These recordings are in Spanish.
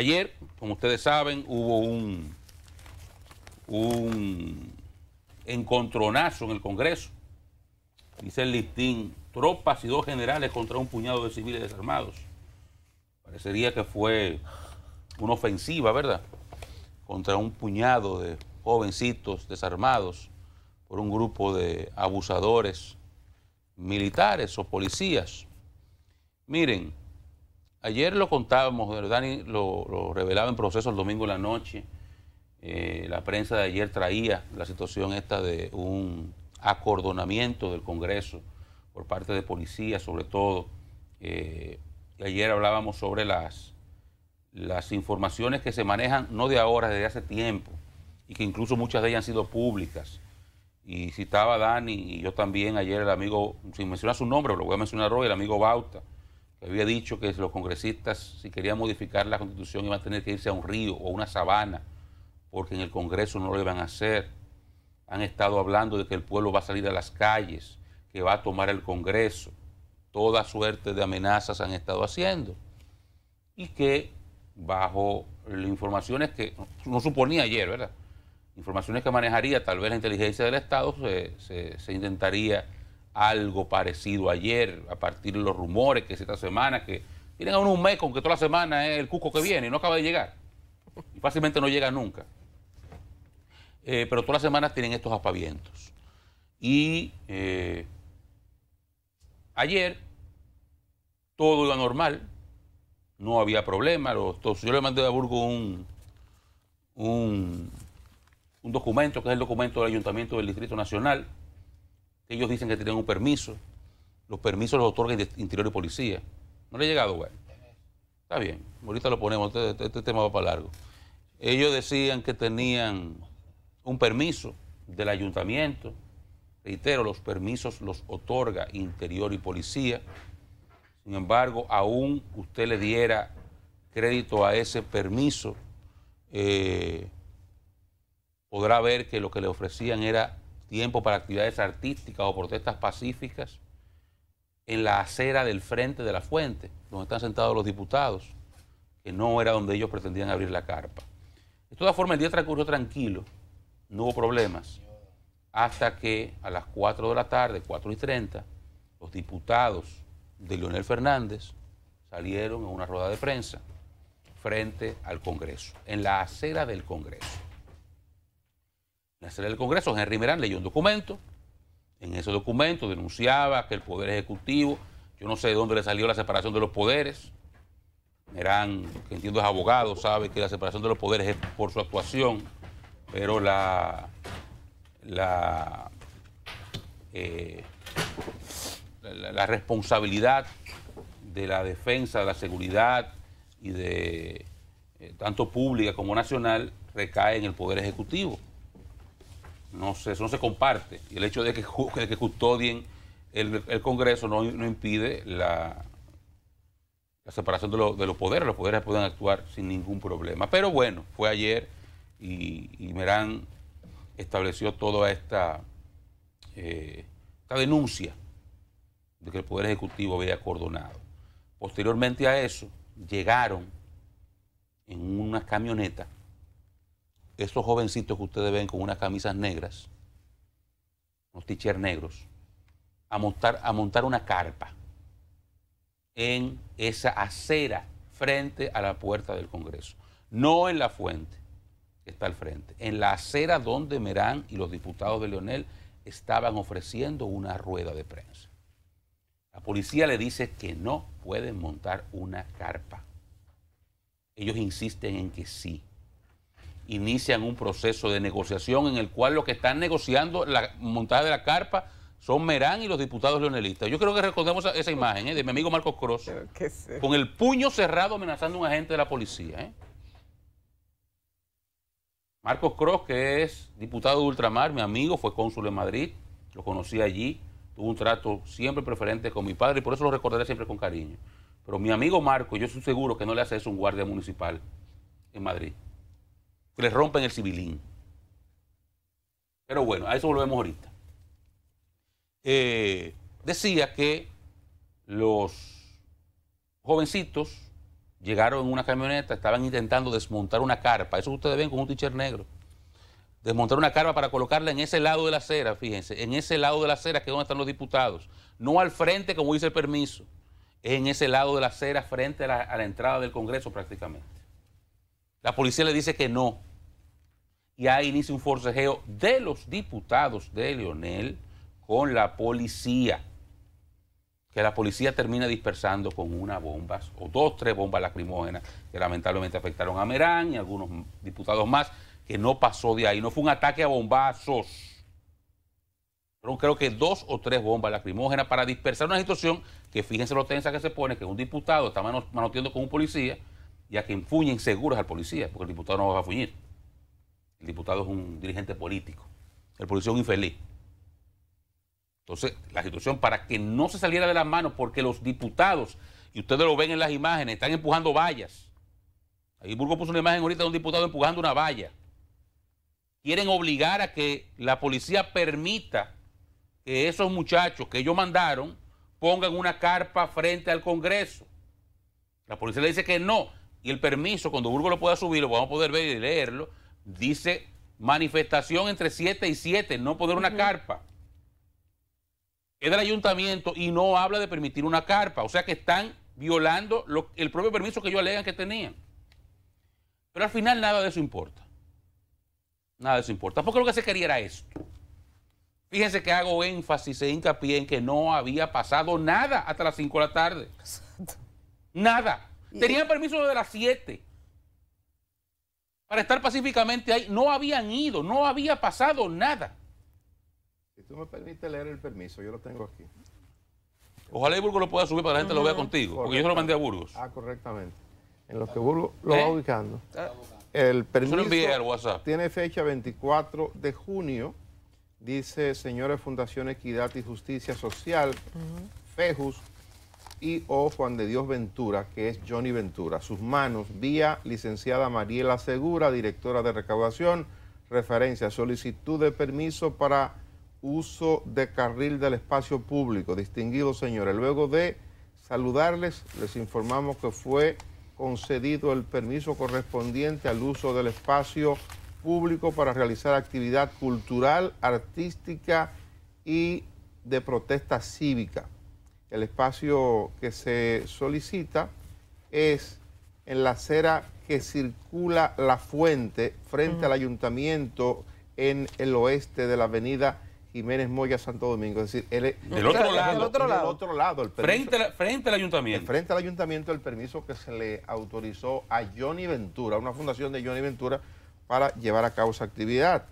Ayer, como ustedes saben, hubo un, encontronazo en el Congreso. Dice el listín, tropas y dos generales contra un puñado de civiles desarmados. Parecería que fue una ofensiva, ¿verdad? Contra un puñado de jovencitos desarmados por un grupo de abusadores militares o policías. Miren, Ayer lo contábamos, Dani lo, revelaba en proceso el domingo en la noche. Eh, la prensa de ayer traía la situación esta de un acordonamiento del Congreso por parte de policía, sobre todo. Eh, ayer hablábamos sobre las, las informaciones que se manejan no de ahora, desde hace tiempo, y que incluso muchas de ellas han sido públicas. Y citaba Dani y yo también ayer el amigo, sin mencionar su nombre, lo voy a mencionar hoy, el amigo Bauta había dicho que los congresistas, si querían modificar la constitución, iban a tener que irse a un río o una sabana, porque en el Congreso no lo iban a hacer. Han estado hablando de que el pueblo va a salir a las calles, que va a tomar el Congreso. Toda suerte de amenazas han estado haciendo. Y que bajo informaciones que no suponía ayer, ¿verdad? Informaciones que manejaría tal vez la inteligencia del Estado, se, se intentaría algo parecido ayer, a partir de los rumores que es esta semana, que tienen aún un mes con que toda la semana es el Cuco que viene y no acaba de llegar. Y fácilmente no llega nunca. Eh, pero todas las semanas tienen estos apavientos. Y eh, ayer todo iba normal, no había problema. Los, yo le mandé a Burgo un, un, un documento, que es el documento del Ayuntamiento del Distrito Nacional, ellos dicen que tienen un permiso. Los permisos los otorga Interior y Policía. No le ha llegado, güey. Está bien, ahorita lo ponemos, este, este, este, tema va para largo. Ellos decían que tenían un permiso del ayuntamiento. Reitero, los permisos los otorga Interior y Policía. Sin embargo, aún usted le diera crédito a ese permiso, eh, podrá ver que lo que le ofrecían era tiempo para actividades artísticas o protestas pacíficas en la acera del frente de la fuente, donde están sentados los diputados, que no era donde ellos pretendían abrir la carpa. De todas formas, el día transcurrió tranquilo, no hubo problemas, hasta que a las 4 de la tarde, 4 y 30, los diputados de Leonel Fernández salieron en una rueda de prensa frente al Congreso, en la acera del Congreso la sala del Congreso, Henry Merán leyó un documento. En ese documento denunciaba que el Poder Ejecutivo, yo no sé de dónde le salió la separación de los poderes. Merán, que entiendo es abogado, sabe que la separación de los poderes es por su actuación, pero la, la, eh, la, responsabilidad de la defensa, de la seguridad y de eh, tanto pública como nacional recae en el Poder Ejecutivo no se, eso no se comparte. Y el hecho de que, custodien el, Congreso no, no impide la, separación de, los poderes. Los poderes pueden actuar sin ningún problema. Pero bueno, fue ayer y, Merán estableció toda eh, esta, denuncia de que el Poder Ejecutivo había acordonado. Posteriormente a eso, llegaron en una camioneta estos jovencitos que ustedes ven con unas camisas negras, unos t negros, a montar, a montar una carpa en esa acera frente a la puerta del Congreso. No en la fuente que está al frente, en la acera donde Merán y los diputados de Leonel estaban ofreciendo una rueda de prensa. La policía le dice que no pueden montar una carpa. Ellos insisten en que sí inician un proceso de negociación en el cual los que están negociando la montada de la carpa son Merán y los diputados leonelistas. Yo creo que recordemos esa imagen ¿eh? de mi amigo Marcos Cross, con el puño cerrado amenazando a un agente de la policía. ¿eh? Marcos Cross, que es diputado de Ultramar, mi amigo, fue cónsul en Madrid, lo conocí allí, tuvo un trato siempre preferente con mi padre y por eso lo recordaré siempre con cariño. Pero mi amigo Marco, yo estoy seguro que no le hace eso un guardia municipal en Madrid que les rompen el civilín. Pero bueno, a eso volvemos ahorita. Eh, decía que los jovencitos llegaron en una camioneta, estaban intentando desmontar una carpa. Eso ustedes ven con un t-shirt negro. Desmontar una carpa para colocarla en ese lado de la acera, fíjense, en ese lado de la acera que es donde están los diputados. No al frente, como dice el permiso, es en ese lado de la acera, frente a la entrada del Congreso prácticamente. La policía le dice que no, y ahí inicia un forcejeo de los diputados de Leonel con la policía, que la policía termina dispersando con una bomba o dos, tres bombas lacrimógenas que lamentablemente afectaron a Merán y algunos diputados más, que no pasó de ahí, no fue un ataque a bombazos. Pero creo que dos o tres bombas lacrimógenas para dispersar una situación que fíjense lo tensa que se pone, que un diputado está manoteando con un policía y a quien fuñen seguros al policía, porque el diputado no va a fuñir. El diputado es un dirigente político. El policía es un infeliz. Entonces, la situación para que no se saliera de las manos, porque los diputados, y ustedes lo ven en las imágenes, están empujando vallas. Ahí Burgo puso una imagen ahorita de un diputado empujando una valla. Quieren obligar a que la policía permita que esos muchachos que ellos mandaron pongan una carpa frente al Congreso. La policía le dice que no. Y el permiso, cuando Burgo lo pueda subir, lo vamos a poder ver y leerlo Dice manifestación entre 7 y 7, no poder una carpa. Es del ayuntamiento y no habla de permitir una carpa. O sea que están violando el propio permiso que ellos alegan que tenían. Pero al final nada de eso importa. Nada de eso importa. Porque lo que se quería era esto. Fíjense que hago énfasis e hincapié en que no había pasado nada hasta las 5 de la tarde. Nada. Tenían permiso desde las 7 para estar pacíficamente ahí. No habían ido, no había pasado nada. Si tú me permites leer el permiso, yo lo tengo aquí. Ojalá y Burgos lo pueda subir para la gente lo vea contigo, porque yo se lo mandé a Burgos. Ah, correctamente. En lo que Burgos lo ¿Eh? va ubicando. Ah. El permiso WhatsApp. tiene fecha 24 de junio. Dice, señores Fundación Equidad y Justicia Social, FEJUS, y O. Juan de Dios Ventura, que es Johnny Ventura. Sus manos, vía licenciada Mariela Segura, directora de recaudación, referencia, solicitud de permiso para uso de carril del espacio público. Distinguidos señores, luego de saludarles, les informamos que fue concedido el permiso correspondiente al uso del espacio público para realizar actividad cultural, artística y de protesta cívica el espacio que se solicita es en la acera que circula la fuente frente al ayuntamiento en el oeste de la avenida Jiménez Moya Santo Domingo. Es decir, el, del, otro lado, otro lado. Del otro lado frente, frente, al ayuntamiento. frente al ayuntamiento el permiso que se le autorizó a Johnny Ventura, una fundación de Johnny Ventura, para llevar a cabo esa actividad.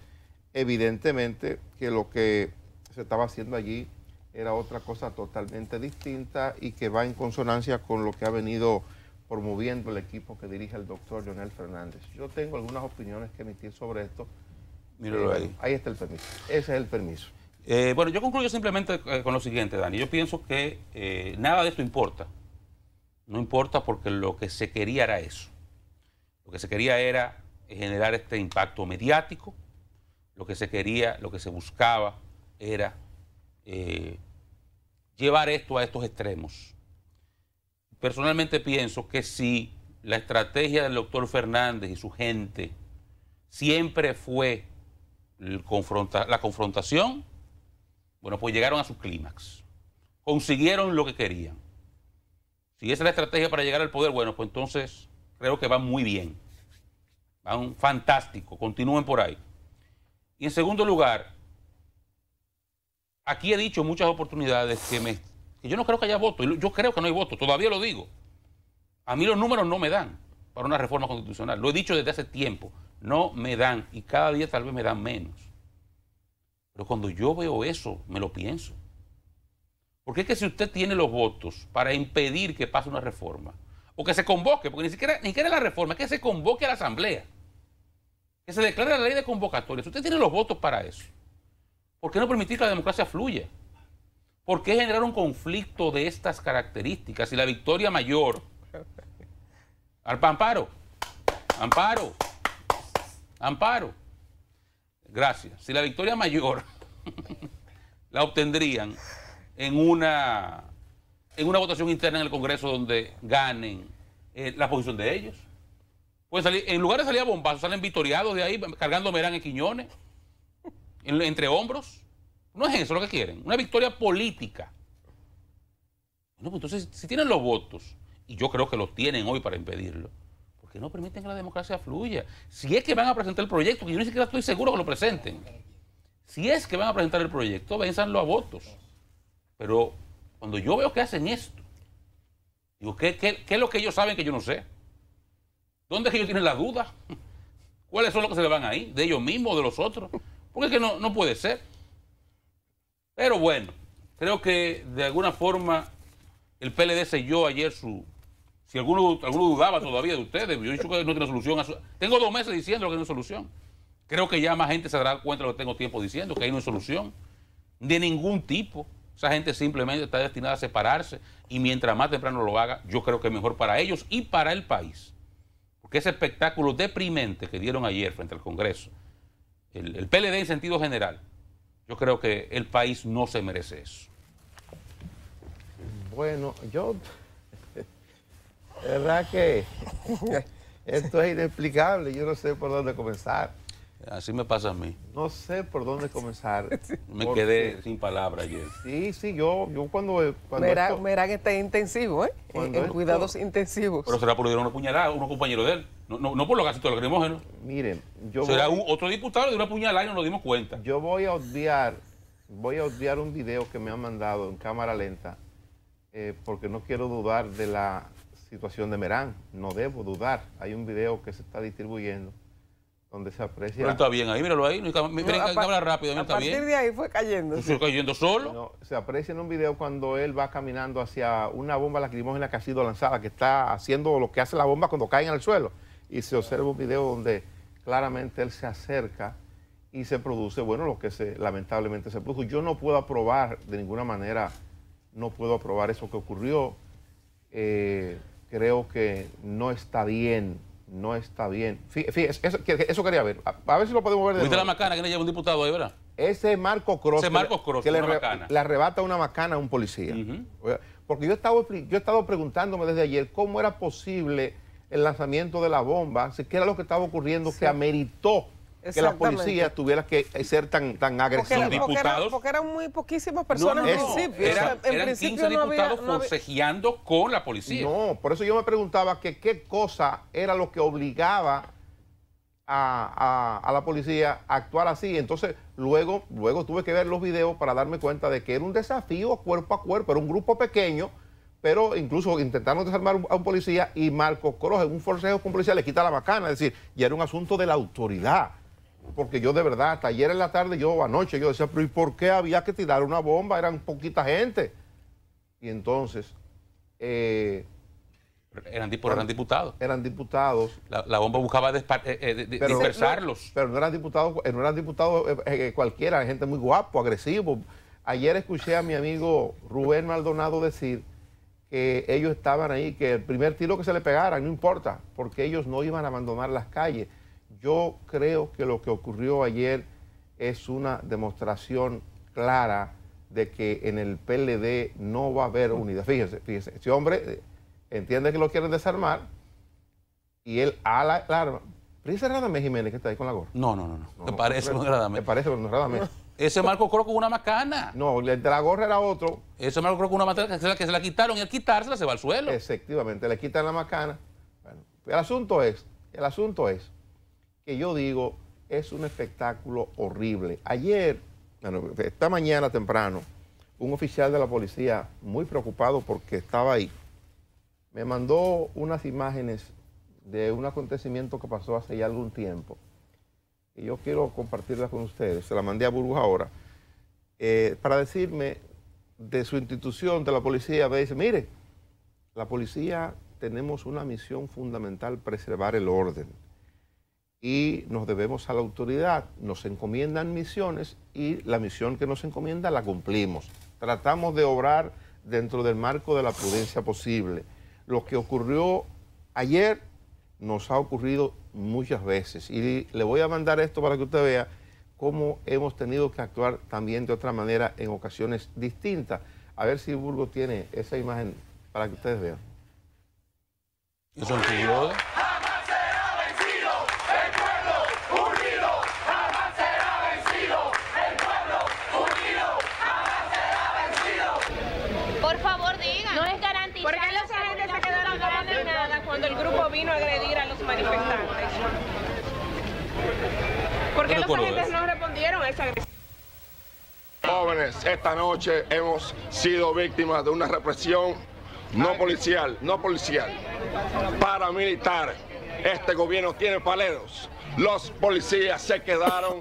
Evidentemente que lo que se estaba haciendo allí era otra cosa totalmente distinta y que va en consonancia con lo que ha venido promoviendo el equipo que dirige el doctor Jonel Fernández. Yo tengo algunas opiniones que emitir sobre esto. Míralo eh, ahí. Ahí está el permiso. Ese es el permiso. Eh, bueno, yo concluyo simplemente eh, con lo siguiente, Dani. Yo pienso que nada de esto importa. No importa porque lo que se quería era eso. Lo que se quería era generar este impacto mediático. Lo que se quería, lo que se buscaba era llevar esto a estos extremos. Personalmente pienso que si la estrategia del doctor Fernández y su gente siempre fue la confrontación, bueno, pues llegaron a su clímax. Consiguieron lo que querían. Si esa es la estrategia para llegar al poder, bueno, pues entonces creo que van muy bien. Van fantástico, continúen por ahí. Y en segundo lugar, aquí he dicho muchas oportunidades que, me, yo no creo que haya voto. Yo creo que no hay voto, todavía lo digo. A mí los números no me dan para una reforma constitucional. Lo he dicho desde hace tiempo. No me dan y cada día tal vez me dan menos. Pero cuando yo veo eso, me lo pienso. Porque es que si usted tiene los votos para impedir que pase una reforma, o que se convoque, porque ni siquiera, ni siquiera la reforma, es que se convoque a la Asamblea, que se declare la ley de convocatorias, usted tiene los votos para eso, ¿Por qué no permitir que la democracia fluya? ¿Por qué generar un conflicto de estas características? Si la victoria mayor. al Amparo. Amparo. Amparo. Gracias. Si la victoria mayor la obtendrían en una, en una votación interna en el Congreso donde ganen eh, la posición de ellos. Pues en lugar de salir a bombazos, salen victoriados de ahí, cargando Merán y Quiñones entre hombros. No es eso lo que quieren, una victoria política. Pues entonces, si tienen los votos, y yo creo que los tienen hoy para impedirlo, ...porque no permiten que la democracia fluya? Si es que van a presentar el proyecto, que yo ni siquiera estoy seguro que lo presenten, si es que van a presentar el proyecto, vénsanlo a votos. Pero cuando yo veo que hacen esto, digo, ¿qué, qué es lo que ellos saben que yo no sé? ¿Dónde es que ellos tienen la duda? ¿Cuáles son los que se le van ahí? ¿De ellos mismos o de los otros? Porque es que no, puede ser. Pero bueno, creo que de alguna forma el PLD selló ayer su... Si alguno, dudaba todavía de ustedes, yo he dicho que no tiene solución. tengo dos meses diciendo que no hay solución. Creo que ya más gente se dará cuenta de lo que tengo tiempo diciendo, que hay no hay solución. De ningún tipo. Esa gente simplemente está destinada a separarse y mientras más temprano lo haga, yo creo que es mejor para ellos y para el país. Porque ese espectáculo deprimente que dieron ayer frente al Congreso, el, PLD en sentido general. Yo creo que el país no se merece eso. Bueno, yo... Es verdad que esto es inexplicable, yo no sé por dónde comenzar. Así me pasa a mí. No sé por dónde comenzar. Me quedé sin palabras ayer. Sí, sí, yo, yo cuando. cuando Merán, está este intensivo, ¿eh? En, cuidados intensivos. Pero será por dieron una puñalada a unos compañeros de él. No, no, por los la lacrimógenos. Miren, yo. Será otro diputado de una puñalada y no nos dimos cuenta. Yo voy a odiar, voy a odiar un video que me han mandado en cámara lenta, eh, porque no quiero dudar de la situación de Merán. No debo dudar. Hay un video que se está distribuyendo donde se aprecia. Pero está bien ahí, míralo ahí. miren, rápido, a partir de ahí fue cayendo. Fue cayendo solo. se aprecia en un video cuando él va caminando hacia una bomba lacrimógena que ha sido lanzada, que está haciendo lo que hace la bomba cuando cae en el suelo. Y se observa un video donde claramente él se acerca y se produce, bueno, lo que se, lamentablemente se produjo. Yo no puedo aprobar de ninguna manera, no puedo aprobar eso que ocurrió. Eh, creo que no está bien no está bien. eso, quería ver. A, ver si lo podemos ver de la macana que le lleva un diputado ahí, verdad? Ese Marco Cross. Ese Marco Cross, que, le, arrebata una macana a un policía. Porque yo he, estado, yo he estado preguntándome desde ayer cómo era posible el lanzamiento de la bomba, si qué era lo que estaba ocurriendo que ameritó que la policía tuviera que ser tan, tan agresiva. Porque, porque, eran muy poquísimas personas en principio. en principio diputados forcejeando con la policía. No, por eso yo me preguntaba que qué cosa era lo que obligaba a, la policía a actuar así. Entonces, luego, luego tuve que ver los videos para darme cuenta de que era un desafío cuerpo a cuerpo, era un grupo pequeño pero incluso intentaron desarmar a un policía y Marcos Croce, en un forcejeo con policía le quita la bacana, es decir, ya era un asunto de la autoridad porque yo de verdad, hasta ayer en la tarde, yo anoche, yo decía, pero ¿y por qué había que tirar una bomba? Eran poquita gente. Y entonces... Eh, eran, diputados. Eran diputados. La, bomba buscaba eh, eh, pero, dispersarlos. pero no eran diputados, no eran diputados cualquiera, gente muy guapo, agresivo. Ayer escuché a mi amigo Rubén Maldonado decir que ellos estaban ahí, que el primer tiro que se le pegara, no importa, porque ellos no iban a abandonar las calles. Yo creo que lo que ocurrió ayer es una demostración clara de que en el PLD no va a haber unidad. Fíjense, fíjense, este hombre eh, entiende que lo quieren desarmar y él a la arma. Dice Radamés Jiménez que está ahí con la gorra. No, no, no. no. parece no, Radamés. Me parece Ese Marco Croco una macana. No, el de la gorra era otro. Ese Marco Croco una macana que se la, quitaron y al quitársela se va al suelo. Efectivamente, le quitan la macana. el asunto es, el asunto es que yo digo es un espectáculo horrible. Ayer, esta mañana temprano, un oficial de la policía, muy preocupado porque estaba ahí, me mandó unas imágenes de un acontecimiento que pasó hace ya algún tiempo. Y yo quiero compartirlas con ustedes. Se la mandé a Burgos ahora. Eh, para decirme de su institución, de la policía, me dice, mire, la policía tenemos una misión fundamental, preservar el orden y nos debemos a la autoridad, nos encomiendan misiones y la misión que nos encomienda la cumplimos. Tratamos de obrar dentro del marco de la prudencia posible. Lo que ocurrió ayer nos ha ocurrido muchas veces y le voy a mandar esto para que usted vea cómo hemos tenido que actuar también de otra manera en ocasiones distintas. A ver si Burgo tiene esa imagen para que ustedes vean. ¿Eso no respondieron esa Jóvenes, esta noche hemos sido víctimas de una represión no policial, no policial, paramilitar. Este gobierno tiene paleros. Los policías se quedaron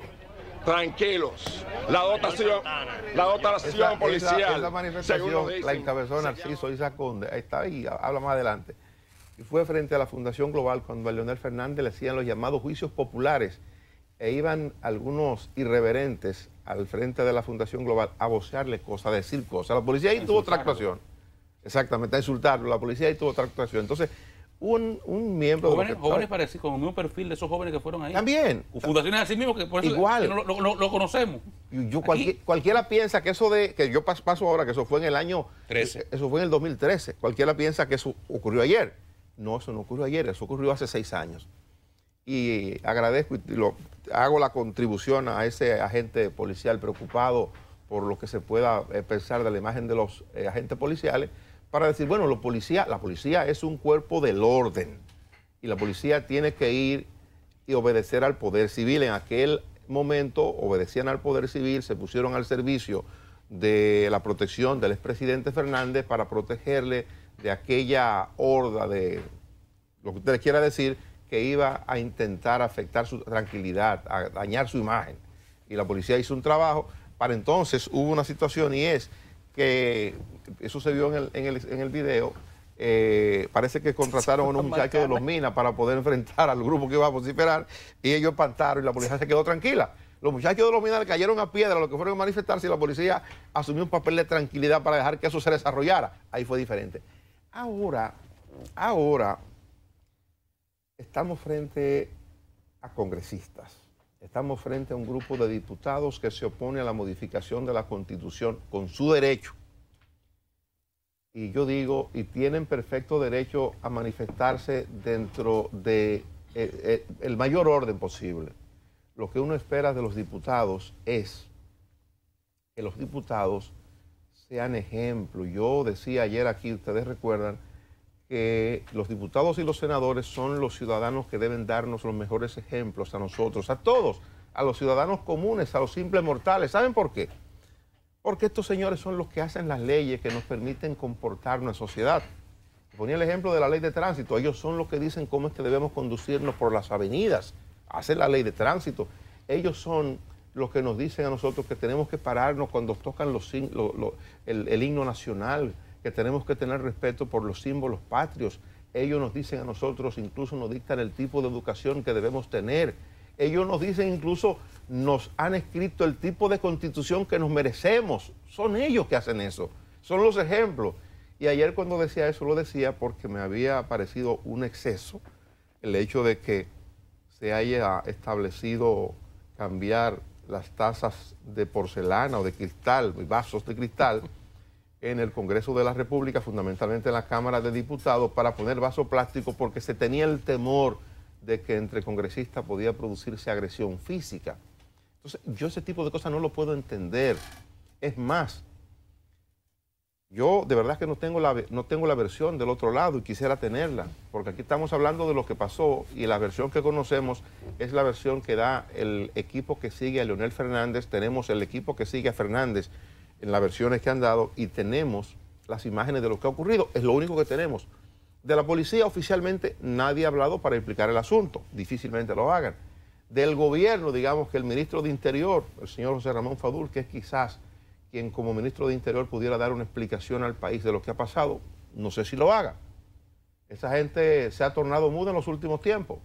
tranquilos. La dotación, la dotación policial. la encabezó Narciso Isa Conde. Ahí está ahí, habla más adelante. Y fue frente a la Fundación Global cuando a Leonel Fernández le hacían los llamados juicios populares e iban algunos irreverentes al frente de la Fundación Global a vocearle cosas, a decir cosas. La policía ahí tuvo otra actuación. Exactamente, a insultarlo. La policía ahí tuvo otra actuación. Entonces, un, miembro jóvenes, de jóvenes parecidos, con el mismo perfil de esos jóvenes que fueron ahí. También. Fundaciones así mismo que por eso Igual. lo, conocemos. cualquiera piensa que eso de, que yo paso ahora, que eso fue en el año 13. Eh, eso fue en el 2013. Cualquiera piensa que eso ocurrió ayer. No, eso no ocurrió ayer, eso ocurrió hace seis años y agradezco y hago la contribución a ese agente policial preocupado por lo que se pueda eh, pensar de la imagen de los eh, agentes policiales, para decir, bueno, la policía es un cuerpo del orden y la policía tiene que ir y obedecer al poder civil. En aquel momento obedecían al poder civil, se pusieron al servicio de la protección del expresidente Fernández para protegerle de aquella horda de, lo que usted quiera decir, que iba a intentar afectar su tranquilidad, a dañar su imagen. Y la policía hizo un trabajo. Para entonces hubo una situación y es que eso se vio en el, video. Eh, parece que contrataron a unos muchachos de los minas para poder enfrentar al grupo que iba a vociferar y ellos espantaron y la policía se quedó tranquila. Los muchachos de los minas cayeron a piedra lo que fueron a manifestarse y la policía asumió un papel de tranquilidad para dejar que eso se desarrollara. Ahí fue diferente. Ahora, ahora estamos frente a congresistas, estamos frente a un grupo de diputados que se opone a la modificación de la constitución con su derecho. Y yo digo, y tienen perfecto derecho a manifestarse dentro de eh, eh, el mayor orden posible. Lo que uno espera de los diputados es que los diputados sean ejemplo. Yo decía ayer aquí, ustedes recuerdan, que eh, los diputados y los senadores son los ciudadanos que deben darnos los mejores ejemplos a nosotros, a todos, a los ciudadanos comunes, a los simples mortales. ¿Saben por qué? Porque estos señores son los que hacen las leyes que nos permiten comportarnos en sociedad. Ponía el ejemplo de la ley de tránsito. Ellos son los que dicen cómo es que debemos conducirnos por las avenidas. hacer la ley de tránsito. Ellos son los que nos dicen a nosotros que tenemos que pararnos cuando tocan el himno nacional, que tenemos que tener respeto por los símbolos patrios. Ellos nos dicen a nosotros, incluso nos dictan el tipo de educación que debemos tener. Ellos nos dicen incluso, nos han escrito el tipo de constitución que nos merecemos. Son ellos que hacen eso. Son los ejemplos. Y ayer cuando decía eso lo decía porque me había parecido un exceso el hecho de que se haya establecido cambiar las tazas de porcelana o de cristal, vasos de cristal, en el Congreso de la República, fundamentalmente en la Cámara de Diputados, para poner vaso plástico porque se tenía el temor de que entre congresistas podía producirse agresión física. Entonces, yo ese tipo de cosas no lo puedo entender. Es más, yo de verdad que no tengo, la, no tengo la versión del otro lado y quisiera tenerla, porque aquí estamos hablando de lo que pasó y la versión que conocemos es la versión que da el equipo que sigue a Leonel Fernández, tenemos el equipo que sigue a Fernández en las versiones que han dado y tenemos las imágenes de lo que ha ocurrido. Es lo único que tenemos. De la policía oficialmente nadie ha hablado para explicar el asunto. Difícilmente lo hagan. Del gobierno, digamos que el ministro de Interior, el señor José Ramón Fadul, que es quizás quien como ministro de Interior pudiera dar una explicación al país de lo que ha pasado, no sé si lo haga. Esa gente se ha tornado muda en los últimos tiempos.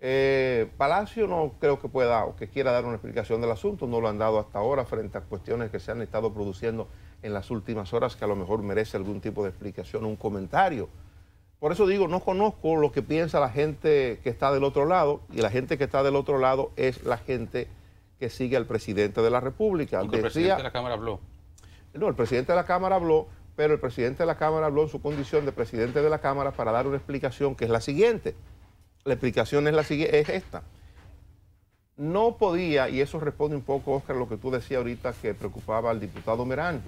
Eh, Palacio no creo que pueda o que quiera dar una explicación del asunto, no lo han dado hasta ahora frente a cuestiones que se han estado produciendo en las últimas horas que a lo mejor merece algún tipo de explicación, un comentario. Por eso digo, no conozco lo que piensa la gente que está del otro lado y la gente que está del otro lado es la gente que sigue al presidente de la República. Decía, el presidente de la Cámara habló. No, el presidente de la Cámara habló, pero el presidente de la Cámara habló en su condición de presidente de la Cámara para dar una explicación que es la siguiente. La explicación es, la, es esta. No podía, y eso responde un poco, Oscar, lo que tú decías ahorita que preocupaba al diputado Merán.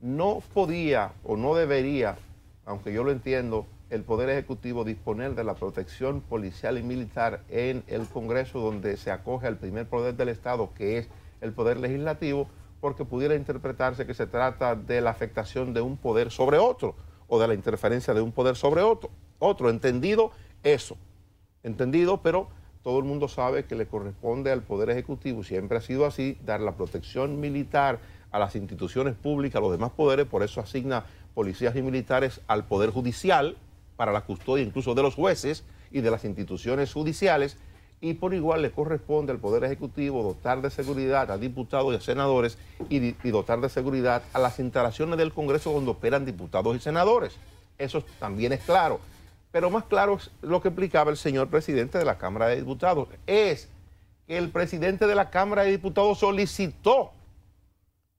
No podía o no debería, aunque yo lo entiendo, el Poder Ejecutivo disponer de la protección policial y militar en el Congreso, donde se acoge al primer poder del Estado, que es el Poder Legislativo, porque pudiera interpretarse que se trata de la afectación de un poder sobre otro o de la interferencia de un poder sobre otro. Otro, entendido eso entendido, pero todo el mundo sabe que le corresponde al Poder Ejecutivo, siempre ha sido así, dar la protección militar a las instituciones públicas, a los demás poderes, por eso asigna policías y militares al Poder Judicial para la custodia incluso de los jueces y de las instituciones judiciales, y por igual le corresponde al Poder Ejecutivo dotar de seguridad a diputados y a senadores y, y dotar de seguridad a las instalaciones del Congreso donde operan diputados y senadores. Eso también es claro. Pero más claro es lo que explicaba el señor presidente de la Cámara de Diputados. Es que el presidente de la Cámara de Diputados solicitó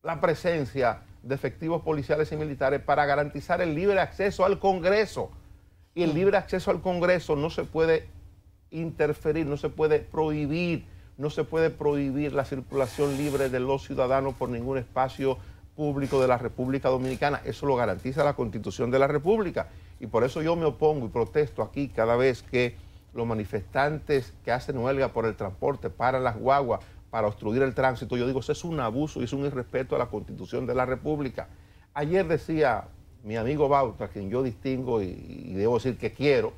la presencia de efectivos policiales y militares para garantizar el libre acceso al Congreso. Y el libre acceso al Congreso no se puede interferir, no se puede prohibir, no se puede prohibir la circulación libre de los ciudadanos por ningún espacio público de la República Dominicana. Eso lo garantiza la Constitución de la República. Y por eso yo me opongo y protesto aquí cada vez que los manifestantes que hacen huelga por el transporte para las guaguas para obstruir el tránsito. Yo digo, eso es un abuso y es un irrespeto a la Constitución de la República. Ayer decía mi amigo Bauta, quien yo distingo y, debo decir que quiero,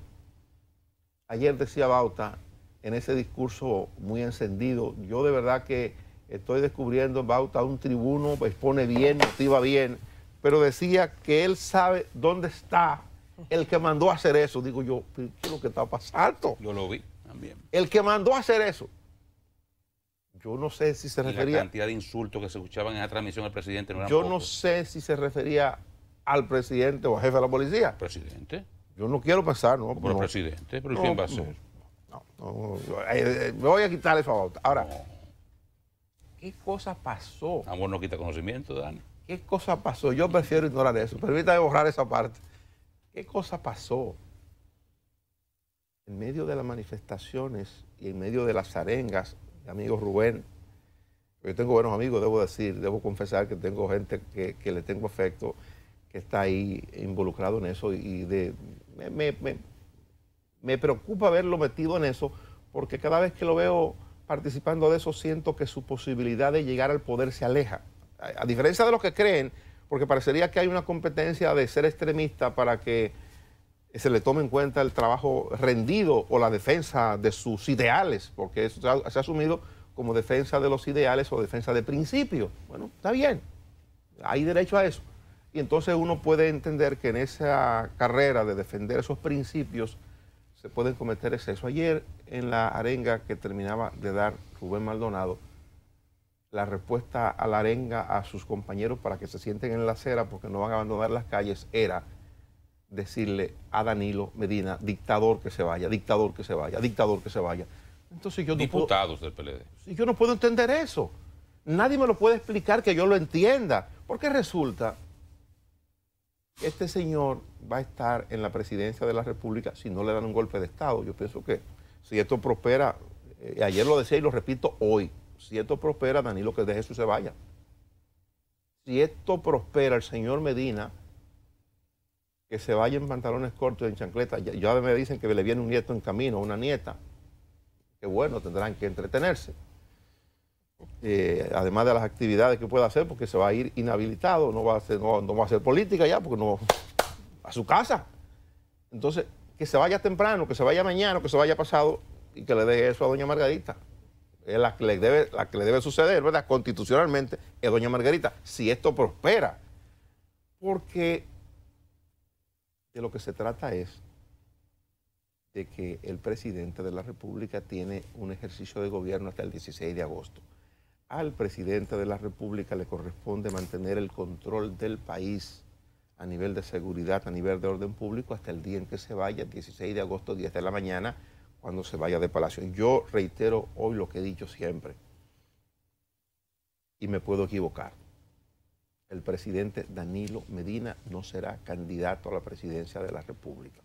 ayer decía Bauta en ese discurso muy encendido, yo de verdad que estoy descubriendo Bauta un tribuno, expone bien, motiva bien, pero decía que él sabe dónde está el que mandó a hacer eso, digo yo, ¿qué es lo que está pasando? Yo lo vi también. El que mandó a hacer eso, yo no sé si se refería. La cantidad de insultos que se escuchaban en la transmisión al presidente no Yo no sé si se refería al presidente o al jefe de la policía. ¿Presidente? Yo no quiero pasar, ¿no? Pero presidente, pero ¿quién va a ser? No, no, eh, eh, me voy a quitar esa favor. Ahora, ¿qué cosa pasó? Amor no quita conocimiento, Dani. ¿Qué cosa pasó? Yo prefiero ignorar eso. Permítame borrar esa parte. ¿Qué cosa pasó? En medio de las manifestaciones y en medio de las arengas, de amigo Rubén, yo tengo buenos amigos, debo decir, debo confesar que tengo gente que, le tengo afecto, que está ahí involucrado en eso y de, me, preocupa verlo metido en eso porque cada vez que lo veo participando de eso siento que su posibilidad de llegar al poder se aleja. a diferencia de los que creen porque parecería que hay una competencia de ser extremista para que se le tome en cuenta el trabajo rendido o la defensa de sus ideales, porque eso se ha, asumido como defensa de los ideales o defensa de principios. Bueno, está bien, hay derecho a eso. Y entonces uno puede entender que en esa carrera de defender esos principios se pueden cometer excesos. Ayer en la arenga que terminaba de dar Rubén Maldonado, la respuesta a la arenga a sus compañeros para que se sienten en la acera porque no van a abandonar las calles era decirle a Danilo Medina, dictador que se vaya, dictador que se vaya, dictador que se vaya. Entonces yo Diputados del PLD. Yo no puedo entender eso. Nadie me lo puede explicar que yo lo entienda. Porque resulta que este señor va a estar en la presidencia de la República si no le dan un golpe de Estado. Yo pienso que si esto prospera, eh, ayer lo decía y lo repito hoy, si esto prospera, Danilo, que de Jesús se vaya. Si esto prospera, el señor Medina, que se vaya en pantalones cortos y en chancletas. Ya, me dicen que le viene un nieto en camino, una nieta. Que bueno, tendrán que entretenerse. Eh, además de las actividades que pueda hacer, porque se va a ir inhabilitado, no va a hacer, va a hacer política ya, porque no. a su casa. Entonces, que se vaya temprano, que se vaya mañana, que se vaya pasado y que le deje eso a doña Margarita es la que, le debe, la que le debe suceder, ¿verdad? Constitucionalmente, es doña Margarita, si esto prospera. Porque de lo que se trata es de que el presidente de la República tiene un ejercicio de gobierno hasta el 16 de agosto. Al presidente de la República le corresponde mantener el control del país a nivel de seguridad, a nivel de orden público, hasta el día en que se vaya, 16 de agosto, 10 de la mañana, cuando se vaya de Palacio. Yo reitero hoy lo que he dicho siempre, y me puedo equivocar. El presidente Danilo Medina no será candidato a la presidencia de la República.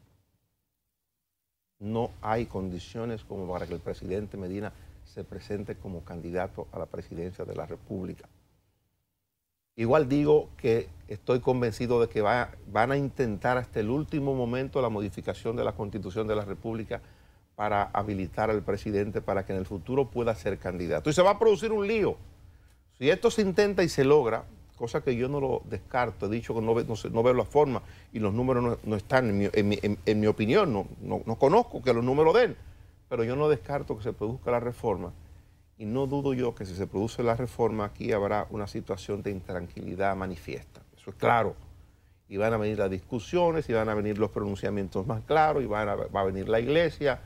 No hay condiciones como para que el presidente Medina se presente como candidato a la presidencia de la República. Igual digo que estoy convencido de que van a intentar hasta el último momento la modificación de la constitución de la República para habilitar al presidente para que en el futuro pueda ser candidato. Y se va a producir un lío. Si esto se intenta y se logra, cosa que yo no lo descarto, he dicho que no, no veo la forma y los números no, están, en mi, opinión, no, conozco que los números den, pero yo no descarto que se produzca la reforma y no dudo yo que si se produce la reforma aquí habrá una situación de intranquilidad manifiesta, eso es claro. Y van a venir las discusiones, y van a venir los pronunciamientos más claros, y van va a venir la iglesia,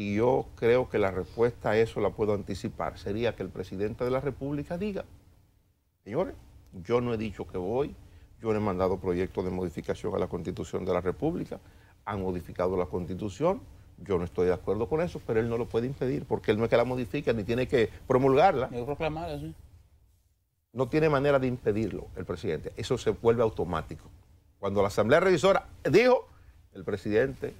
y yo creo que la respuesta a eso la puedo anticipar, sería que el presidente de la República diga, señores, yo no he dicho que voy, yo no he mandado proyectos de modificación a la constitución de la República, han modificado la constitución, yo no estoy de acuerdo con eso, pero él no lo puede impedir, porque él no es que la modifique ni tiene que promulgarla. Ni No tiene manera de impedirlo el presidente, eso se vuelve automático. Cuando la Asamblea Revisora dijo, el presidente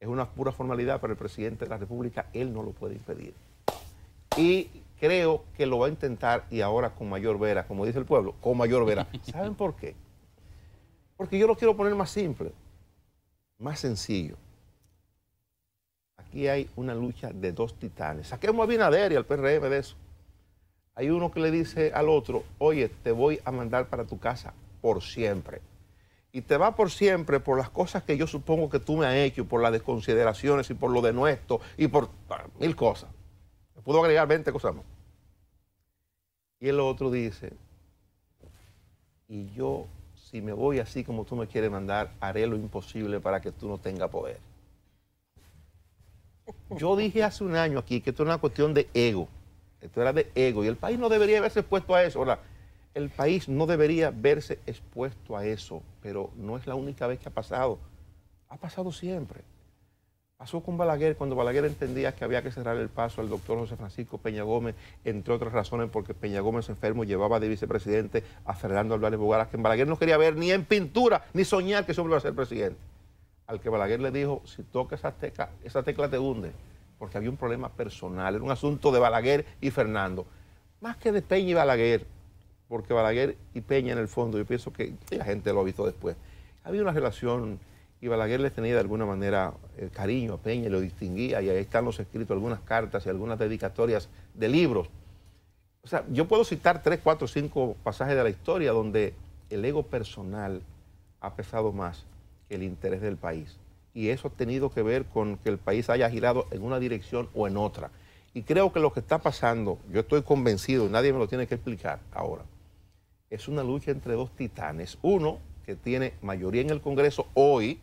es una pura formalidad para el presidente de la República, él no lo puede impedir. Y creo que lo va a intentar y ahora con mayor vera, como dice el pueblo, con mayor vera. ¿Saben por qué? Porque yo lo quiero poner más simple, más sencillo. Aquí hay una lucha de dos titanes. Saquemos a Binader y al PRM de eso. Hay uno que le dice al otro, oye, te voy a mandar para tu casa por siempre y te va por siempre por las cosas que yo supongo que tú me has hecho, por las desconsideraciones y por lo de nuestro y por ah, mil cosas. Me puedo agregar 20 cosas más. Y el otro dice, y yo si me voy así como tú me quieres mandar, haré lo imposible para que tú no tengas poder. Yo dije hace un año aquí que esto era una cuestión de ego. Esto era de ego y el país no debería haberse puesto a eso. El país no debería verse expuesto a eso, pero no es la única vez que ha pasado. Ha pasado siempre. Pasó con Balaguer cuando Balaguer entendía que había que cerrar el paso al doctor José Francisco Peña Gómez, entre otras razones porque Peña Gómez enfermo llevaba de vicepresidente a Fernando Álvarez Bugaras que Balaguer no quería ver ni en pintura, ni soñar que se volviera a ser presidente. Al que Balaguer le dijo, si toca esa, tecla, esa tecla te hunde, porque había un problema personal, era un asunto de Balaguer y Fernando. Más que de Peña y Balaguer, porque Balaguer y Peña en el fondo, yo pienso que la gente lo ha visto después, había una relación y Balaguer le tenía de alguna manera eh, cariño a Peña, lo distinguía y ahí están los escritos, algunas cartas y algunas dedicatorias de libros. O sea, yo puedo citar tres, cuatro, cinco pasajes de la historia donde el ego personal ha pesado más que el interés del país. Y eso ha tenido que ver con que el país haya girado en una dirección o en otra. Y creo que lo que está pasando, yo estoy convencido, y nadie me lo tiene que explicar ahora, es una lucha entre dos titanes. Uno que tiene mayoría en el Congreso hoy,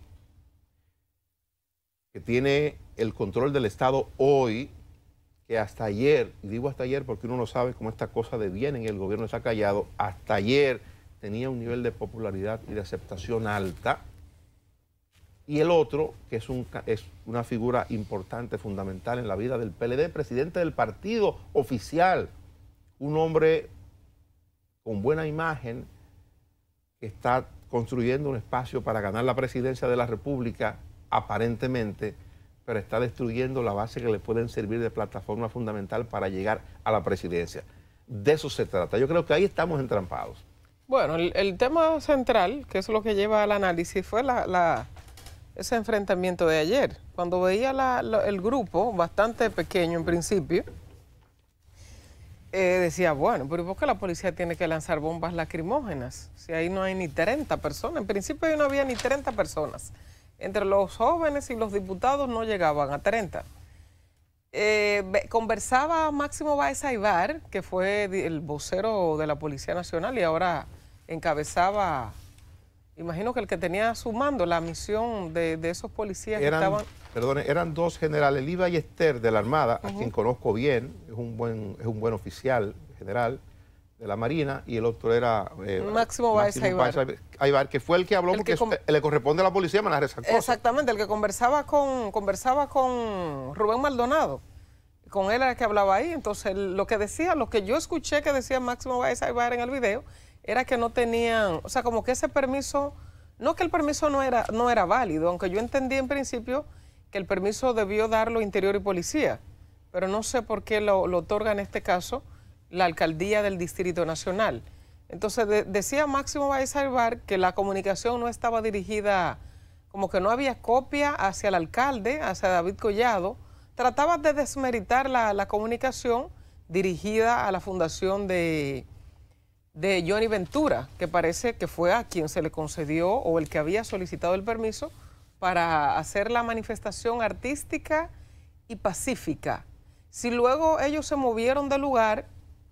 que tiene el control del Estado hoy, que hasta ayer, y digo hasta ayer porque uno no sabe cómo esta cosa de bien en el gobierno ha callado, hasta ayer tenía un nivel de popularidad y de aceptación alta. Y el otro, que es, un, es una figura importante, fundamental en la vida del PLD, presidente del partido oficial, un hombre con buena imagen, que está construyendo un espacio para ganar la presidencia de la República, aparentemente, pero está destruyendo la base que le pueden servir de plataforma fundamental para llegar a la presidencia. De eso se trata. Yo creo que ahí estamos entrampados. Bueno, el, tema central, que es lo que lleva al análisis, fue ese enfrentamiento de ayer. Cuando veía el grupo, bastante pequeño en principio, eh, decía, bueno, pero ¿por qué la policía tiene que lanzar bombas lacrimógenas? Si ahí no hay ni 30 personas. En principio ahí no había ni 30 personas. Entre los jóvenes y los diputados no llegaban a 30. Eh, conversaba Máximo Baez Aibar, que fue el vocero de la Policía Nacional y ahora encabezaba Imagino que el que tenía a su mando la misión de, esos policías que estaban... Perdón, eran dos generales, Iba y Esther de la Armada, a quien conozco bien, es un buen, es un buen oficial general de la Marina, y el otro era... Eh, Máximo Báez Aybar. que fue el que habló porque que le corresponde a la policía manejar esa cosa Exactamente, el que conversaba con, conversaba con Rubén Maldonado. Con él era el que hablaba ahí. Entonces, lo que decía, lo que yo escuché que decía Máximo Báez Aybar en el video era que no tenían, o sea, como que ese permiso, no que el permiso no era, no era válido, aunque yo entendí en principio que el permiso debió darlo Interior y Policía, pero no sé por qué lo, otorga en este caso la Alcaldía del Distrito Nacional. Entonces decía Máximo salvar que la comunicación no estaba dirigida, como que no había copia hacia el alcalde, hacia David Collado, trataba de desmeritar la comunicación dirigida a la fundación de de Johnny Ventura, que parece que fue a quien se le concedió o el que había solicitado el permiso para hacer la manifestación artística y pacífica. Si luego ellos se movieron del lugar,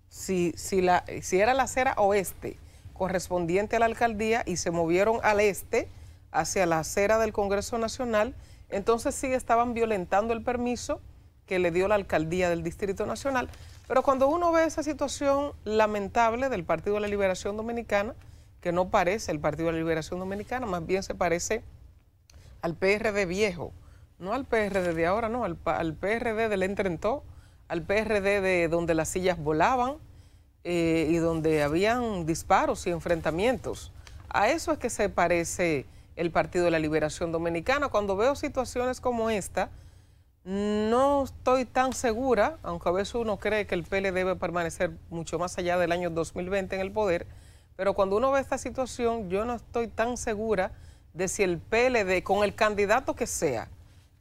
si, si, la, si era la acera oeste correspondiente a la alcaldía y se movieron al este, hacia la acera del Congreso Nacional, entonces sí estaban violentando el permiso que le dio la alcaldía del Distrito Nacional. Pero cuando uno ve esa situación lamentable del Partido de la Liberación Dominicana, que no parece el Partido de la Liberación Dominicana, más bien se parece al PRD viejo, no al PRD de ahora, no, al, PRD del Entrentó, al PRD de donde las sillas volaban eh, y donde habían disparos y enfrentamientos. A eso es que se parece el Partido de la Liberación Dominicana. Cuando veo situaciones como esta, no estoy tan segura, aunque a veces uno cree que el PLD debe permanecer mucho más allá del año 2020 en el poder, pero cuando uno ve esta situación, yo no estoy tan segura de si el PLD, con el candidato que sea,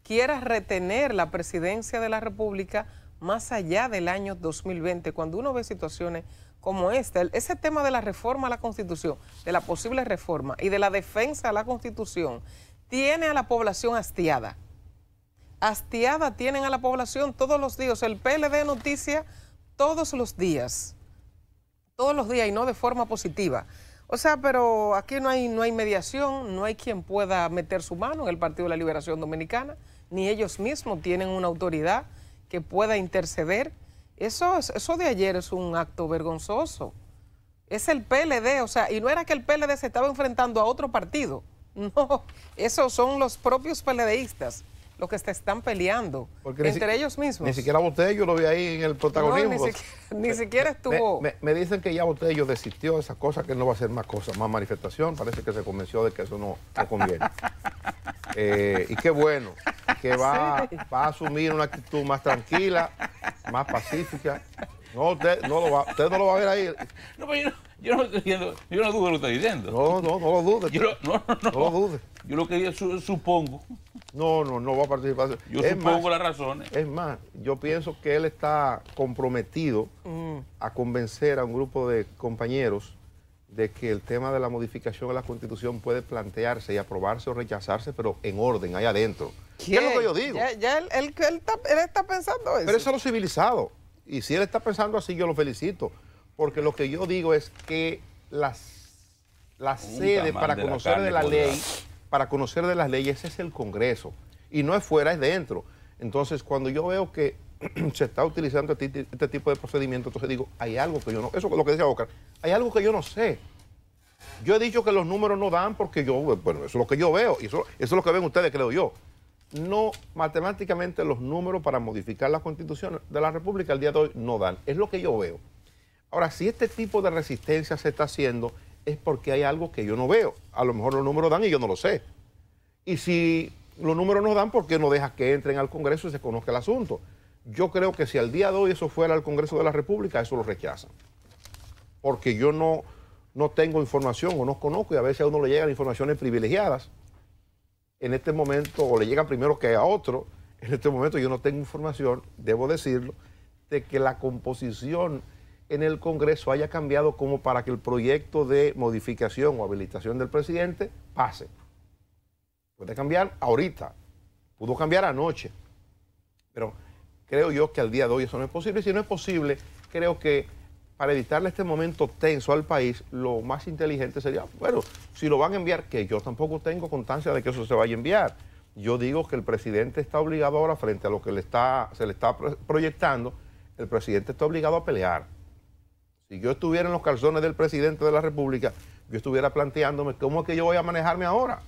quiera retener la presidencia de la República más allá del año 2020. Cuando uno ve situaciones como esta, ese tema de la reforma a la Constitución, de la posible reforma y de la defensa a la Constitución, tiene a la población hastiada hastiada tienen a la población todos los días. El PLD noticia todos los días, todos los días y no de forma positiva. O sea, pero aquí no hay, no hay mediación, no hay quien pueda meter su mano en el Partido de la Liberación Dominicana, ni ellos mismos tienen una autoridad que pueda interceder. Eso, eso de ayer es un acto vergonzoso. Es el PLD, o sea, y no era que el PLD se estaba enfrentando a otro partido. No, esos son los propios PLDistas lo que se están peleando entre ellos mismos. Ni siquiera Botello lo vi ahí en el protagonismo. ni, siquiera, estuvo. Me, dicen que ya Botello desistió de esa cosa, que no va a hacer más cosas, más manifestación. Parece que se convenció de que eso no, conviene. Eh, y qué bueno, que va, a asumir una actitud más tranquila, más pacífica. No, usted no lo va, usted no lo va a ver ahí. No, pero yo no, yo estoy diciendo, yo no dudo lo que está diciendo. No, no, no lo dudo Yo no, no, no, no, lo Yo lo que yo supongo no, no, no va a participar. Yo es supongo las razones. Es más, yo pienso que él está comprometido mm. a convencer a un grupo de compañeros de que el tema de la modificación a la Constitución puede plantearse y aprobarse o rechazarse, pero en orden, ahí adentro. ¿Qué, es lo que yo digo? Ya, él, está, pensando eso. Pero eso es lo civilizado. Y si él está pensando así, yo lo felicito. Porque lo que yo digo es que las, la sede para conocer de la ley para conocer de las leyes es el Congreso y no es fuera, es dentro. Entonces, cuando yo veo que se está utilizando este, este, tipo de procedimiento, entonces digo, hay algo que yo no, eso lo que decía Oscar, hay algo que yo no sé. Yo he dicho que los números no dan porque yo, bueno, eso es lo que yo veo, y eso, eso es lo que ven ustedes, creo yo. No, matemáticamente los números para modificar la constitución de la República al día de hoy no dan, es lo que yo veo. Ahora, si este tipo de resistencia se está haciendo es porque hay algo que yo no veo. A lo mejor los números dan y yo no lo sé. Y si los números no dan, ¿por qué no dejas que entren al Congreso y se conozca el asunto? Yo creo que si al día de hoy eso fuera al Congreso de la República, eso lo rechazan. Porque yo no, no tengo información o no conozco y a veces a uno le llegan informaciones privilegiadas en este momento, o le llegan primero que a otro, en este momento yo no tengo información, debo decirlo, de que la composición en el Congreso haya cambiado como para que el proyecto de modificación o habilitación del presidente pase. Puede cambiar ahorita, pudo cambiar anoche, pero creo yo que al día de hoy eso no es posible. Y si no es posible, creo que para evitarle este momento tenso al país, lo más inteligente sería, bueno, si lo van a enviar, que yo tampoco tengo constancia de que eso se vaya a enviar. Yo digo que el presidente está obligado ahora, frente a lo que le está, se le está proyectando, el presidente está obligado a pelear. Si yo estuviera en los calzones del presidente de la República, yo estuviera planteándome cómo es que yo voy a manejarme ahora.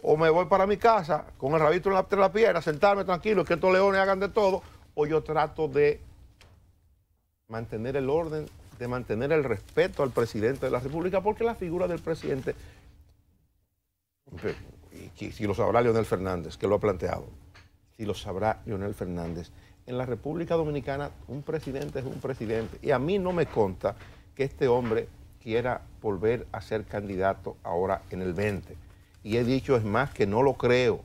O me voy para mi casa con el rabito en la piedra, sentarme tranquilo, que estos leones hagan de todo, o yo trato de mantener el orden, de mantener el respeto al presidente de la República, porque la figura del presidente, Y si lo sabrá Leonel Fernández, que lo ha planteado, si lo sabrá Leonel Fernández, en la República Dominicana un presidente es un presidente. Y a mí no me consta que este hombre quiera volver a ser candidato ahora en el 20. Y he dicho, es más, que no lo creo.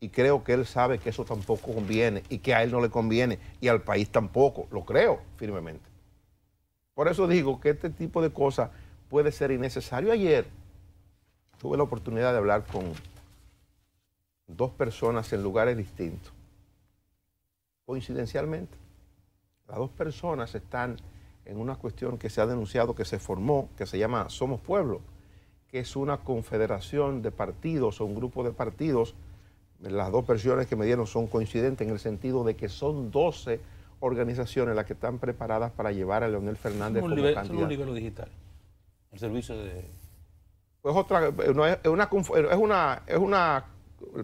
Y creo que él sabe que eso tampoco conviene y que a él no le conviene y al país tampoco. Lo creo firmemente. Por eso digo que este tipo de cosas puede ser innecesario. Ayer tuve la oportunidad de hablar con dos personas en lugares distintos coincidencialmente. Las dos personas están en una cuestión que se ha denunciado, que se formó, que se llama Somos Pueblo, que es una confederación de partidos o un grupo de partidos. Las dos versiones que me dieron son coincidentes en el sentido de que son 12 organizaciones las que están preparadas para llevar a Leonel Fernández como candidato. un libro digital, el servicio de... Pues otra, es, una, es una, es una,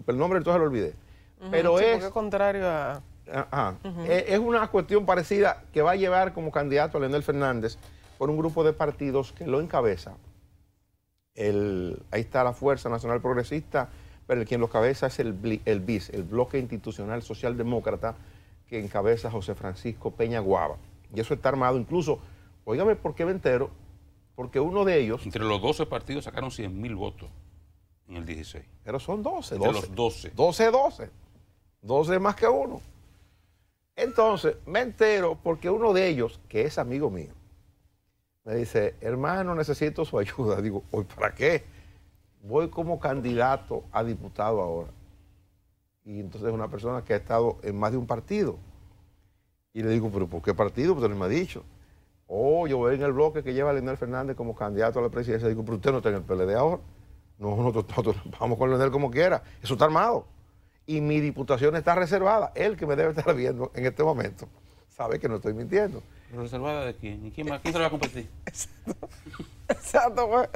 el nombre entonces lo olvidé. pero es... contrario a... Eh, es una cuestión parecida que va a llevar como candidato a Leonel Fernández por un grupo de partidos que lo encabeza. ahí está la Fuerza Nacional Progresista, pero el, quien lo cabeza es el, el BIS, el Bloque Institucional Socialdemócrata, que encabeza José Francisco Peña Guava. Y eso está armado incluso, oígame por qué me porque uno de ellos... Entre los 12 partidos sacaron 100 mil votos en el 16. Pero son 12. los 12. 12, 12. 12 más que uno. Entonces me entero porque uno de ellos, que es amigo mío, me dice, hermano, necesito su ayuda. Digo, ¿hoy para qué? Voy como candidato a diputado ahora. Y entonces es una persona que ha estado en más de un partido. Y le digo, ¿pero por qué partido? usted pues no me ha dicho. Oh, yo voy en el bloque que lleva a Leonel Fernández como candidato a la presidencia. Digo, pero usted no está en el PLD ahora. No, nosotros vamos con Leonel como quiera. Eso está armado y mi diputación está reservada. Él que me debe estar viendo en este momento sabe que no estoy mintiendo. reservada de quién? ¿Y quién, se va a competir? Exacto. Exacto, güey.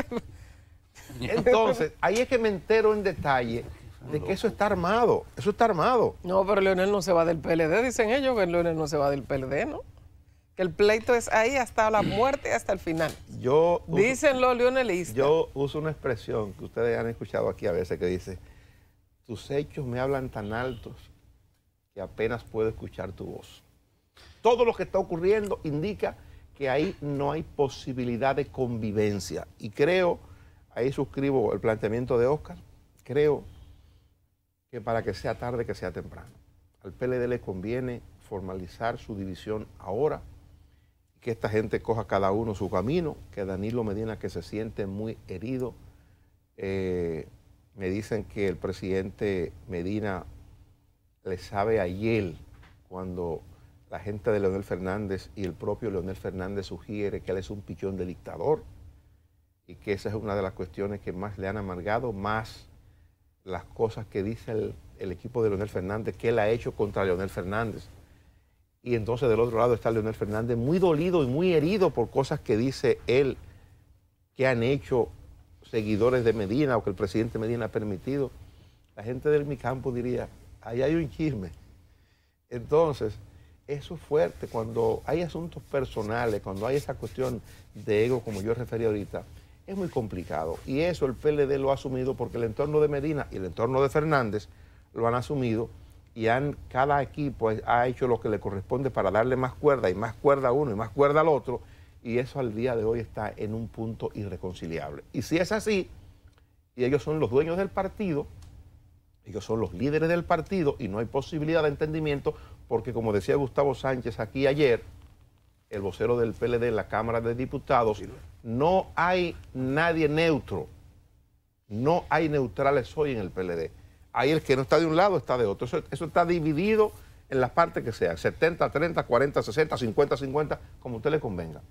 Entonces, ahí es que me entero en detalle de que eso está armado. Eso está armado. No, pero Leonel no se va del PLD, dicen ellos que Leonel no se va del PLD, ¿no? Que el pleito es ahí hasta la muerte, hasta el final. Yo. Dicen Yo uso una expresión que ustedes han escuchado aquí a veces que dice tus hechos me hablan tan altos que apenas puedo escuchar tu voz. Todo lo que está ocurriendo indica que ahí no hay posibilidad de convivencia. Y creo, ahí suscribo el planteamiento de Oscar, creo que para que sea tarde, que sea temprano. Al PLD le conviene formalizar su división ahora, que esta gente coja cada uno su camino, que Danilo Medina, que se siente muy herido, eh, me dicen que el presidente Medina le sabe a él cuando la gente de Leonel Fernández y el propio Leonel Fernández sugiere que él es un pichón de dictador y que esa es una de las cuestiones que más le han amargado, más las cosas que dice el, el equipo de Leonel Fernández, que él ha hecho contra Leonel Fernández. Y entonces del otro lado está Leonel Fernández muy dolido y muy herido por cosas que dice él que han hecho seguidores de Medina o que el presidente Medina ha permitido, la gente de mi campo diría, ahí hay un chisme. Entonces, eso es fuerte cuando hay asuntos personales, cuando hay esa cuestión de ego, como yo referí ahorita, es muy complicado. Y eso el PLD lo ha asumido porque el entorno de Medina y el entorno de Fernández lo han asumido y han, cada equipo ha hecho lo que le corresponde para darle más cuerda y más cuerda a uno y más cuerda al otro y eso al día de hoy está en un punto irreconciliable. Y si es así, y ellos son los dueños del partido, ellos son los líderes del partido y no hay posibilidad de entendimiento porque como decía Gustavo Sánchez aquí ayer, el vocero del PLD en la Cámara de Diputados, no hay nadie neutro, no hay neutrales hoy en el PLD. Ahí el que no está de un lado está de otro. Eso, está dividido en las partes que sean, 70, 30, 40, 60, 50, 50, como a usted le convenga.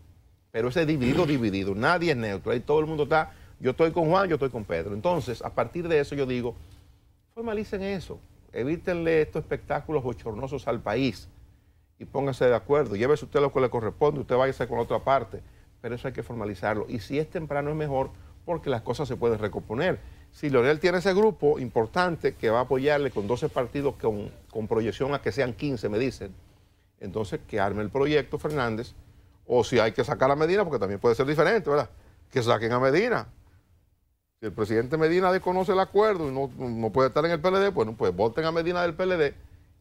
Pero ese dividido, dividido, nadie es neutro, ahí todo el mundo está, yo estoy con Juan, yo estoy con Pedro. Entonces, a partir de eso yo digo, formalicen eso, evítenle estos espectáculos bochornosos al país y pónganse de acuerdo, llévese usted lo que le corresponde, usted váyase con la otra parte, pero eso hay que formalizarlo. Y si es temprano es mejor porque las cosas se pueden recomponer. Si Lorel tiene ese grupo importante que va a apoyarle con 12 partidos con, con proyección a que sean 15, me dicen, entonces que arme el proyecto Fernández o si hay que sacar a Medina, porque también puede ser diferente, ¿verdad? Que saquen a Medina. Si el presidente Medina desconoce el acuerdo y no, puede estar en el PLD, bueno, pues voten a Medina del PLD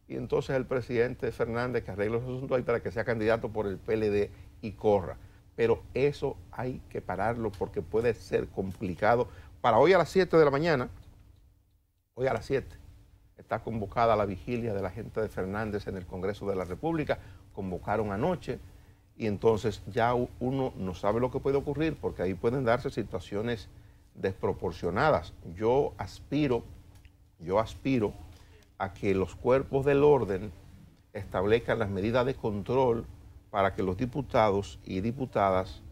y entonces el presidente Fernández que arregle los asunto ahí para que sea candidato por el PLD y corra. Pero eso hay que pararlo porque puede ser complicado. Para hoy a las 7 de la mañana, hoy a las 7, está convocada la vigilia de la gente de Fernández en el Congreso de la República. Convocaron anoche y entonces ya uno no sabe lo que puede ocurrir porque ahí pueden darse situaciones desproporcionadas. Yo aspiro, yo aspiro a que los cuerpos del orden establezcan las medidas de control para que los diputados y diputadas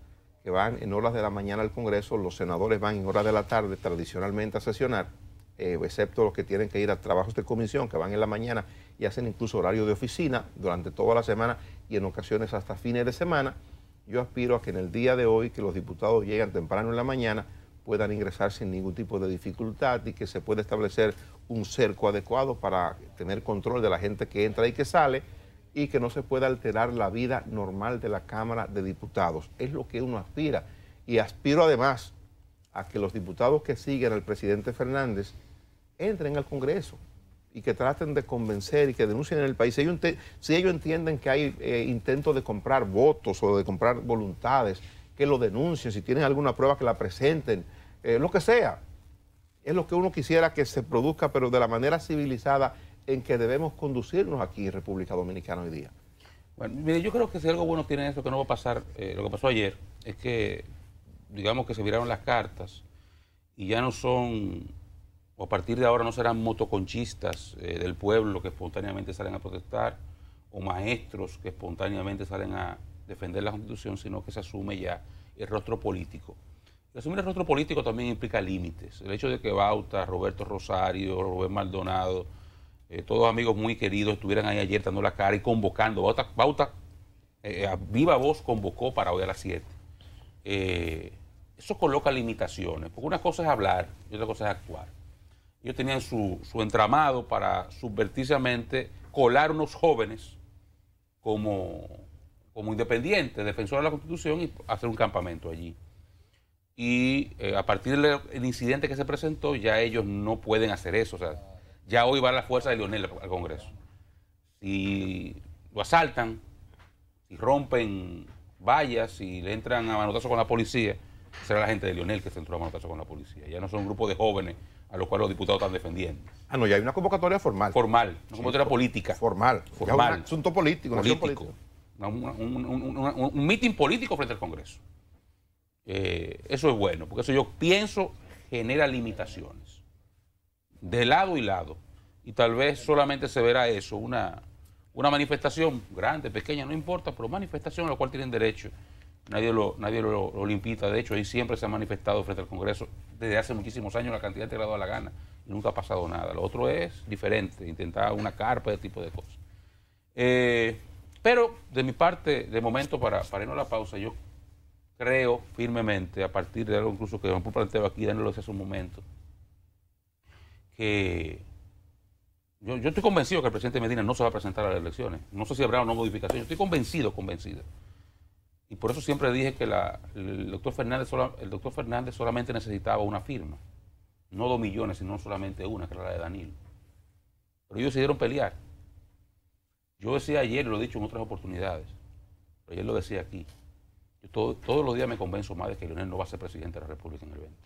que van en horas de la mañana al Congreso, los senadores van en horas de la tarde tradicionalmente a sesionar, eh, excepto los que tienen que ir a trabajos de comisión, que van en la mañana y hacen incluso horario de oficina durante toda la semana y en ocasiones hasta fines de semana. Yo aspiro a que en el día de hoy, que los diputados lleguen temprano en la mañana, puedan ingresar sin ningún tipo de dificultad y que se pueda establecer un cerco adecuado para tener control de la gente que entra y que sale y que no se pueda alterar la vida normal de la Cámara de Diputados. Es lo que uno aspira. Y aspiro además a que los diputados que siguen al presidente Fernández entren al Congreso y que traten de convencer y que denuncien en el país, si ellos, entienden que hay eh, intentos de comprar votos o de comprar voluntades, que lo denuncien, si tienen alguna prueba que la presenten, eh, lo que sea. Es lo que uno quisiera que se produzca, pero de la manera civilizada en que debemos conducirnos aquí en República Dominicana hoy día. Bueno, mire, yo creo que si algo bueno tiene eso que no va a pasar, eh, lo que pasó ayer, es que digamos que se viraron las cartas y ya no son o a partir de ahora no serán motoconchistas eh, del pueblo que espontáneamente salen a protestar, o maestros que espontáneamente salen a defender la Constitución, sino que se asume ya el rostro político. asumir el rostro político también implica límites. El hecho de que Bauta, Roberto Rosario, Rubén Maldonado, eh, todos amigos muy queridos estuvieran ahí ayer dando la cara y convocando. Bauta, Bauta eh, a viva voz convocó para hoy a las 7. eso coloca limitaciones, porque una cosa es hablar y otra cosa es actuar ellos tenían su, entramado para subverticiamente colar unos jóvenes como, como independientes, defensores de la Constitución, y hacer un campamento allí. Y eh, a partir del incidente que se presentó, ya ellos no pueden hacer eso. sea, ya hoy va la fuerza de Lionel al Congreso. Si lo asaltan, si rompen vallas, si le entran a manotazo con la policía, será la gente de Lionel que se entró a manotazo con la policía. Ya no son un grupo de jóvenes a lo cual los diputados están defendiendo. Ah, no, ya hay una convocatoria formal. Formal, una convocatoria política. Formal, formal. un asunto político. Político. un, mitin político frente al Congreso. Eh, eso es bueno, porque eso yo pienso genera limitaciones. De lado y lado. Y tal vez solamente se verá eso, una, una manifestación grande, pequeña, no importa, pero manifestación a la cual tienen derecho Nadie lo, nadie limpita. De hecho, ahí siempre se ha manifestado frente al Congreso desde hace muchísimos años la cantidad de grado a la gana y nunca ha pasado nada. Lo otro es diferente, intentar una carpa, de tipo de cosas. Eh, pero de mi parte, de momento, para, para irnos a la pausa, yo creo firmemente, a partir de algo incluso que Juan va aquí, dándolo hace un momento, que yo, estoy convencido que el presidente Medina no se va a presentar a las elecciones. No sé si habrá una modificación. Yo estoy convencido, convencido. Y por eso siempre dije que el, doctor Fernández el Fernández solamente necesitaba una firma. No dos millones, sino solamente una, que era la de Danilo. Pero ellos decidieron pelear. Yo decía ayer, lo he dicho en otras oportunidades, pero ayer lo decía aquí. Yo todos los días me convenzo más de que Leonel no va a ser presidente de la República en el 20.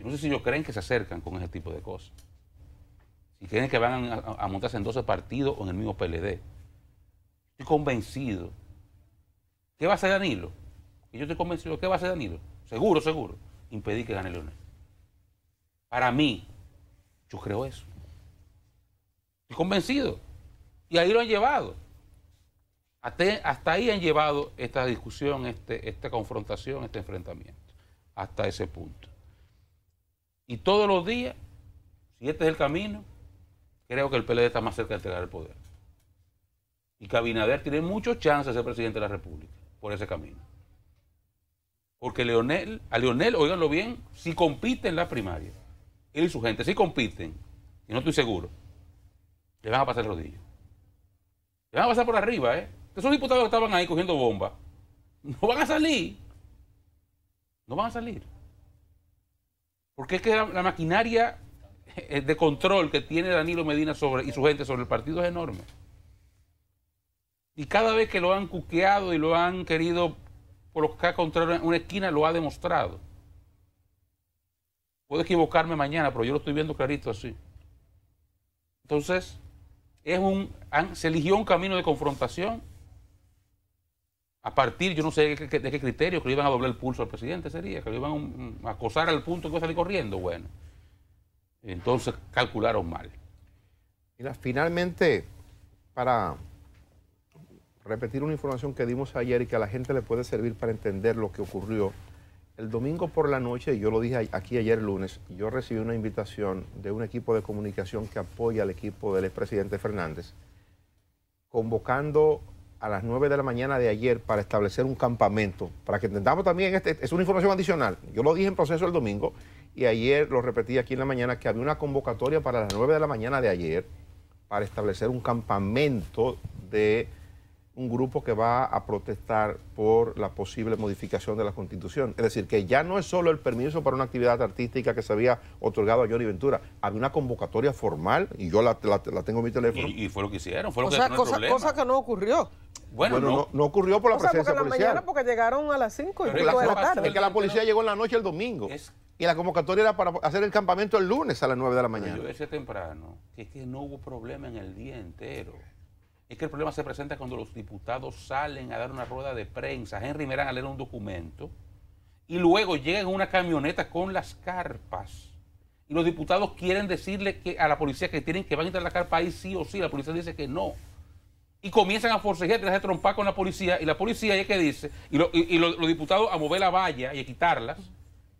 Yo no sé si ellos creen que se acercan con ese tipo de cosas. Si creen que van a, montarse en 12 partidos o en el mismo PLD. Estoy convencido ¿Qué va a hacer Danilo? Y yo estoy convencido, ¿qué va a hacer Danilo? Seguro, seguro. Impedir que gane Leonel. Para mí, yo creo eso. Estoy convencido. Y ahí lo han llevado. Hasta, ahí han llevado esta discusión, este, esta confrontación, este enfrentamiento. Hasta ese punto. Y todos los días, si este es el camino, creo que el PLD está más cerca de entregar el poder. Y Cabinader tiene muchos chances de ser presidente de la República por ese camino. Porque Leonel, a Leonel, óiganlo bien, si compiten la primaria, él y su gente, si compiten, y no estoy seguro, le van a pasar el rodillo. Le van a pasar por arriba, ¿eh? Esos diputados que estaban ahí cogiendo bombas, no van a salir. No van a salir. Porque es que la, la maquinaria eh, de control que tiene Danilo Medina sobre, y su gente sobre el partido es enorme. Y cada vez que lo han cuqueado y lo han querido colocar contra una esquina, lo ha demostrado. Puedo equivocarme mañana, pero yo lo estoy viendo clarito así. Entonces, es un, se eligió un camino de confrontación. A partir, yo no sé de qué, criterio, que le iban a doblar el pulso al presidente sería, que lo iban a acosar al punto que iba a salir corriendo. Bueno, entonces calcularon mal. y finalmente, para repetir una información que dimos ayer y que a la gente le puede servir para entender lo que ocurrió. El domingo por la noche, yo lo dije aquí ayer lunes, yo recibí una invitación de un equipo de comunicación que apoya al equipo del expresidente Fernández, convocando a las 9 de la mañana de ayer para establecer un campamento, para que entendamos también, este, es una información adicional, yo lo dije en proceso el domingo y ayer lo repetí aquí en la mañana, que había una convocatoria para las 9 de la mañana de ayer para establecer un campamento de un grupo que va a protestar por la posible modificación de la Constitución. Es decir, que ya no es solo el permiso para una actividad artística que se había otorgado a Johnny Ventura. Había una convocatoria formal, y yo la, la, tengo en mi teléfono. Y, fue lo que hicieron, fue lo que sea, cosa, cosa que no ocurrió. Bueno, no, no, ocurrió por la o sea, porque la Mañana porque llegaron a las 5 y la, de la tarde. Es que la policía llegó en la noche el domingo. Y la convocatoria era para hacer el campamento el lunes a las 9 de la mañana. yo ese temprano, que es que no hubo problema en el día entero es que el problema se presenta cuando los diputados salen a dar una rueda de prensa, Henry Merán a leer un documento, y luego llegan en una camioneta con las carpas. Y los diputados quieren decirle a la policía que tienen que van a entrar a la carpa ahí sí o sí, la policía dice que no. Y comienzan a forcejear, a trompar con la policía, y la policía es que dice, y, los, diputados a mover la valla y a quitarlas,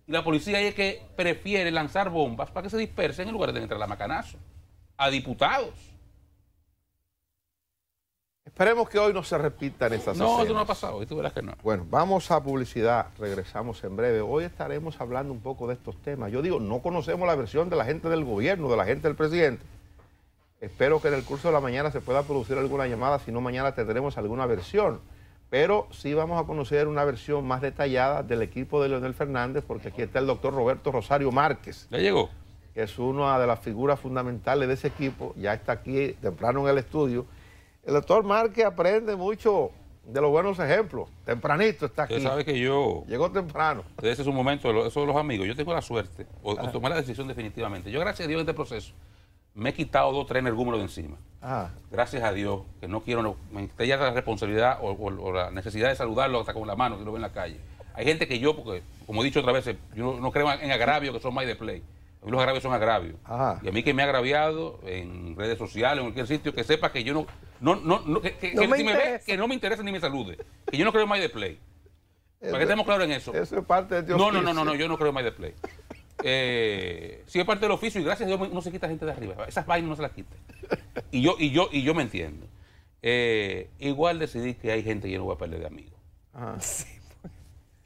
y la policía es que prefiere lanzar bombas para que se dispersen en lugar de entrar a la macanazo, a diputados. Esperemos que hoy no se repitan esas sesión. No, eso no ha pasado, y tú verás que no. Bueno, vamos a publicidad, regresamos en breve. Hoy estaremos hablando un poco de estos temas. Yo digo, no conocemos la versión de la gente del gobierno, de la gente del presidente. Espero que en el curso de la mañana se pueda producir alguna llamada, si no mañana tendremos alguna versión. Pero sí vamos a conocer una versión más detallada del equipo de Leonel Fernández, porque aquí está el doctor Roberto Rosario Márquez. Ya llegó. es una de las figuras fundamentales de ese equipo, ya está aquí temprano en el estudio el doctor Márquez aprende mucho de los buenos ejemplos. Tempranito está aquí. Usted sabe que yo... Llegó temprano. Ese es un momento, eso de los amigos. Yo tengo la suerte, o, ah. tomar la decisión definitivamente. Yo, gracias a Dios, en este proceso, me he quitado dos, tres gúmulos de encima. Ah. Gracias a Dios, que no quiero, no, me la responsabilidad o, la necesidad de saludarlo hasta con la mano, que lo ve en la calle. Hay gente que yo, porque, como he dicho otra vez, yo no, creo en agravio, que son más de play los agravios son agravios. Y a mí que me ha agraviado en redes sociales, en cualquier sitio, que sepa que yo no. no, no, que, no me que no me interesa ni me salude. Que yo no creo en My Play. Para que estemos claros en eso. Eso es parte de Dios. no, No, no, no, yo no creo en My Play. Eh, sí es parte del oficio y gracias a Dios no se quita gente de arriba. Esas vainas no se las quita. Y yo, y yo, y yo me entiendo. Eh, igual decidí que hay gente que yo no voy a perder de amigos. Ah, Sí, pues.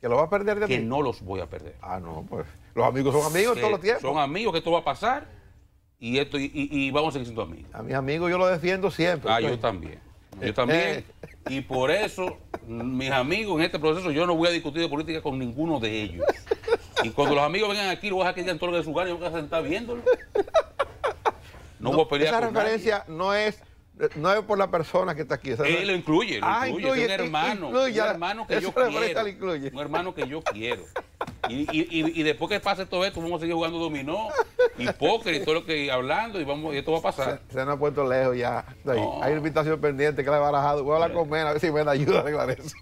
¿Que lo va a perder de Que no los voy a perder. Ah, no, pues. Los amigos son amigos todos los tiempos. Son amigos, que esto va a pasar y, esto, y, vamos a seguir siendo amigos. A mis amigos yo lo defiendo siempre. Ah, yo pues. también. Yo también. y por eso, mis amigos en este proceso, yo no voy a discutir de política con ninguno de ellos. Y cuando los amigos vengan aquí, los vas a todo de su gana y yo voy a sentar viéndolo. No, voy a pelear Esa referencia no es no es por la persona que está aquí. Él lo incluye, lo ah, incluye. un hermano. Incluye, un hermano que yo quiero. Un hermano que yo quiero. Y, y, y, después que pase todo esto, vamos a seguir jugando dominó y póker y todo lo que hablando y vamos y esto va a pasar. Se, nos ha puesto lejos ya. Hay invitación pendiente que la he barajado. Voy a hablar con Mena a ver si da ayuda a arreglar eso.